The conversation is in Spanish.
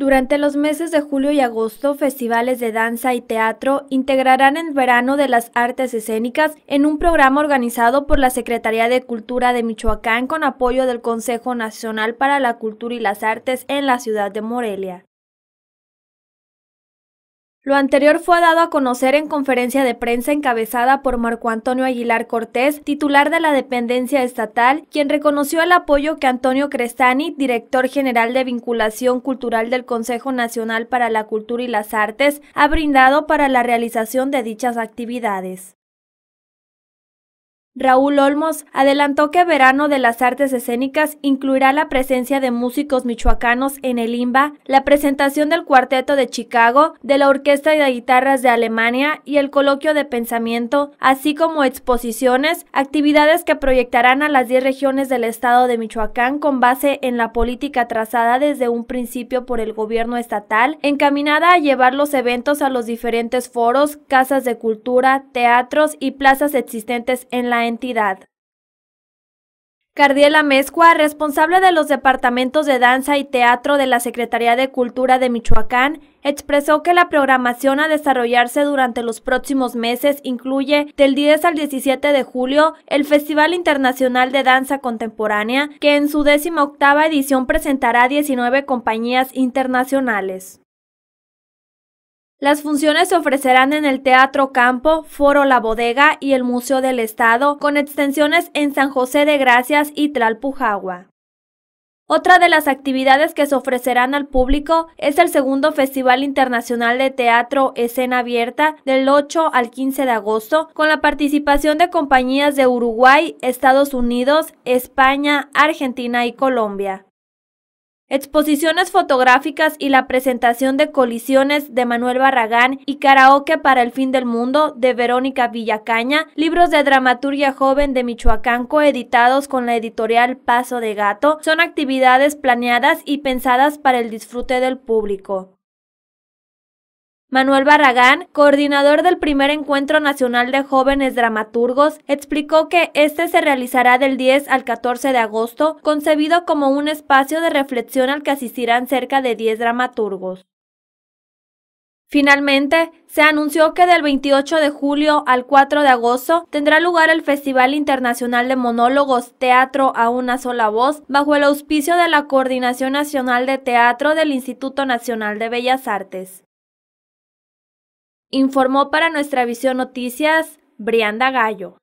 Durante los meses de julio y agosto, festivales de danza y teatro integrarán el verano de las artes escénicas en un programa organizado por la Secretaría de Cultura de Michoacán con apoyo del Consejo Nacional para la Cultura y las Artes en la ciudad de Morelia. Lo anterior fue dado a conocer en conferencia de prensa encabezada por Marco Antonio Aguilar Cortés, titular de la dependencia estatal, quien reconoció el apoyo que Antonio Crestani, director general de vinculación cultural del Consejo Nacional para la Cultura y las Artes, ha brindado para la realización de dichas actividades. Raúl Olmos adelantó que Verano de las Artes Escénicas incluirá la presencia de músicos michoacanos en el IMBA, la presentación del Cuarteto de Chicago, de la Orquesta de Guitarras de Alemania y el Coloquio de Pensamiento, así como exposiciones, actividades que proyectarán a las 10 regiones del estado de Michoacán con base en la política trazada desde un principio por el gobierno estatal, encaminada a llevar los eventos a los diferentes foros, casas de cultura, teatros y plazas existentes en la entidad. Cardiela Mezcua, responsable de los departamentos de danza y teatro de la Secretaría de Cultura de Michoacán, expresó que la programación a desarrollarse durante los próximos meses incluye del 10 al 17 de julio el Festival Internacional de Danza Contemporánea, que en su décima octava edición presentará 19 compañías internacionales. Las funciones se ofrecerán en el Teatro Campo, Foro La Bodega y el Museo del Estado, con extensiones en San José de Gracias y Tlalpujagua. Otra de las actividades que se ofrecerán al público es el segundo Festival Internacional de Teatro Escena Abierta del 8 al 15 de agosto, con la participación de compañías de Uruguay, Estados Unidos, España, Argentina y Colombia. Exposiciones fotográficas y la presentación de Colisiones de Manuel Barragán y Karaoke para el Fin del Mundo de Verónica Villacaña, libros de dramaturgia joven de Michoacán coeditados con la editorial Paso de Gato, son actividades planeadas y pensadas para el disfrute del público. Manuel Barragán, coordinador del primer encuentro nacional de jóvenes dramaturgos, explicó que este se realizará del 10 al 14 de agosto, concebido como un espacio de reflexión al que asistirán cerca de 10 dramaturgos. Finalmente, se anunció que del 28 de julio al 4 de agosto tendrá lugar el Festival Internacional de Monólogos Teatro a una sola voz bajo el auspicio de la Coordinación Nacional de Teatro del Instituto Nacional de Bellas Artes. Informó para Nuestra Visión Noticias Brianda Gallo.